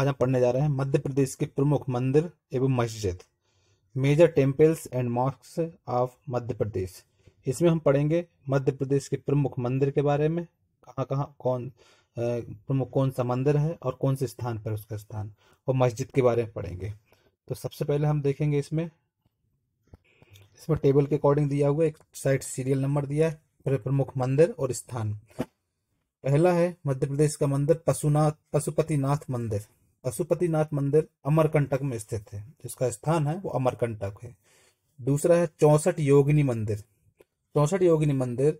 आज हम पढ़ने जा रहे हैं मध्य प्रदेश के प्रमुख मंदिर एवं मस्जिद major temples and mosque of Madhya Pradesh इसमें हम पढ़ेंगे मध्य प्रदेश के प्रमुख मंदिर के बारे में कहाँ कहाँ कौन प्रमुख कौन सा मंदिर है और कौन से स्थान पर उसका स्थान और मस्जिद के बारे में पढ़ेंगे तो सबसे पहले हम देखेंगे इसमें इसमें टेबल के अकॉर्डिंग दिया हुआ एक साइड सीरियल नंबर दिया है फिर प्रमुख मंदिर और स्थान पहला है मध्य प्रदेश का मंदिर पशुनाथ पशुपतिनाथ मंदिर पशुपतिनाथ मंदिर अमरकंटक में स्थित है जिसका स्थान है वो अमरकंटक है दूसरा है चौसठ योगिनी मंदिर चौसठ योगिनी मंदिर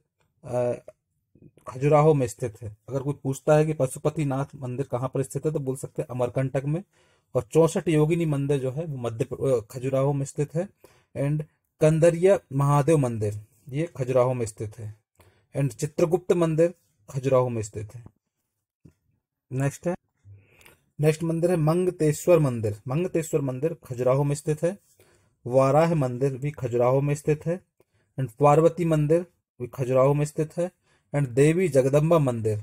खजुराहो में स्थित है अगर कोई पूछता है कि पशुपतिनाथ मंदिर कहाँ पर स्थित है तो बोल सकते हैं अमरकंटक में और चौसठ योगिनी मंदिर जो है वो मध्य खजुराहो में स्थित है एंड कंदरिया महादेव मंदिर ये खजुराहो में स्थित है एंड चित्रगुप्त मंदिर खजुराहो में स्थित है नेक्स्ट है नेक्स्ट मंदिर है मंगतेश्वर मंदिर मंगतेश्वर मंदिर खजुराहो में स्थित है वाराह मंदिर भी खजुराहो में स्थित है एंड पार्वती मंदिर भी खजुराहो में स्थित है एंड देवी जगदम्बा मंदिर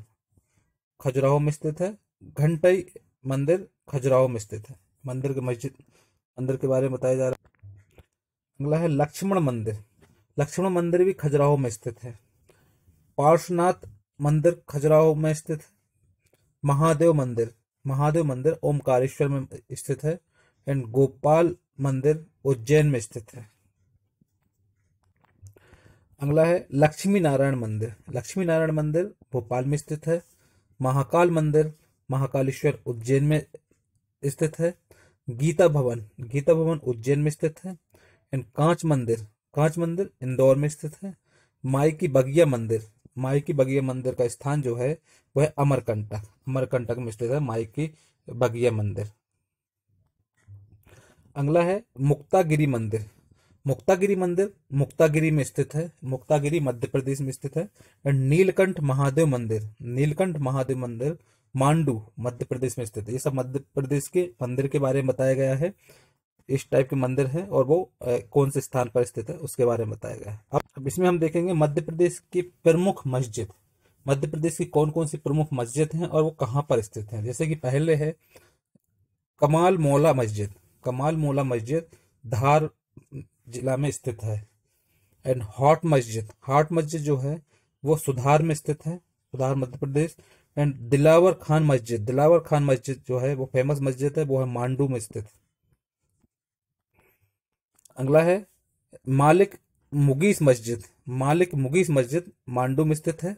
खजुराहो में स्थित है घंटई मंदिर खजुराहो में स्थित है मंदिर के मस्जिद मंदिर के बारे में बताया जा रहा है अगला है लक्ष्मण मंदिर लक्ष्मण मंदिर भी खजुराहो में स्थित है पार्श्वनाथ मंदिर खजुराहो में स्थित है महादेव मंदिर महादेव मंदिर ओमकारेश्वर में स्थित है एंड गोपाल मंदिर उज्जैन में स्थित है अगला है लक्ष्मी नारायण मंदिर लक्ष्मी नारायण मंदिर भोपाल में स्थित है महाकाल मंदिर महाकालेश्वर उज्जैन में स्थित है गीता भवन गीता भवन उज्जैन में स्थित है एंड कांच मंदिर कांच मंदिर इंदौर में स्थित है माई की बगिया मंदिर माई की बगिया मंदिर का स्थान जो है वह अमरकंटक अमरकंटक में स्थित है माई की बगिया मंदिर अगला है मुक्तागिरी मंदिर मुक्तागिरी मंदिर मुक्तागिरी में स्थित है मुक्तागिरी मध्य प्रदेश में स्थित है एंड नीलकंठ महादेव मंदिर नीलकंठ महादेव मंदिर मांडू मध्य प्रदेश में स्थित है ये सब मध्य प्रदेश के मंदिर के बारे में बताया गया है इस टाइप के मंदिर है और वो कौन से स्थान पर स्थित है उसके बारे में बताया गया है अब, अब इसमें हम देखेंगे मध्य प्रदेश की प्रमुख मस्जिद मध्य प्रदेश की कौन कौन सी प्रमुख मस्जिद है और वो कहाँ पर स्थित है जैसे कि पहले है कमाल मौला मस्जिद कमाल मौला मस्जिद धार जिला में स्थित है एंड हॉट मस्जिद हॉट मस्जिद जो है वो सुधार में स्थित है सुधार मध्य प्रदेश एंड दिलावर खान मस्जिद दिलावर खान मस्जिद जो है वो फेमस मस्जिद है वो है मांडू में स्थित अगला है मालिक मुगीस मस्जिद मालिक मुगीस मस्जिद मांडू में स्थित है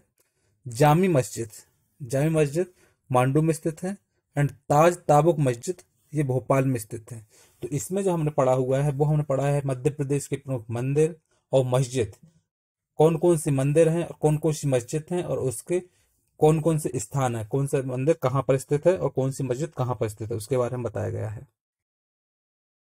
जामी मस्जिद जामी मस्जिद मांडू में स्थित है एंड ताज ताबुक मस्जिद ये भोपाल में स्थित है तो इसमें जो हमने पढ़ा हुआ है वो हमने पढ़ा है मध्य प्रदेश के प्रमुख मंदिर और मस्जिद कौन कौन से मंदिर हैं और कौन कौन सी मस्जिद हैं और उसके कौन कौन से स्थान है कौन सा मंदिर कहाँ पर स्थित है और कौन सी मस्जिद कहाँ पर स्थित है उसके बारे में बताया गया है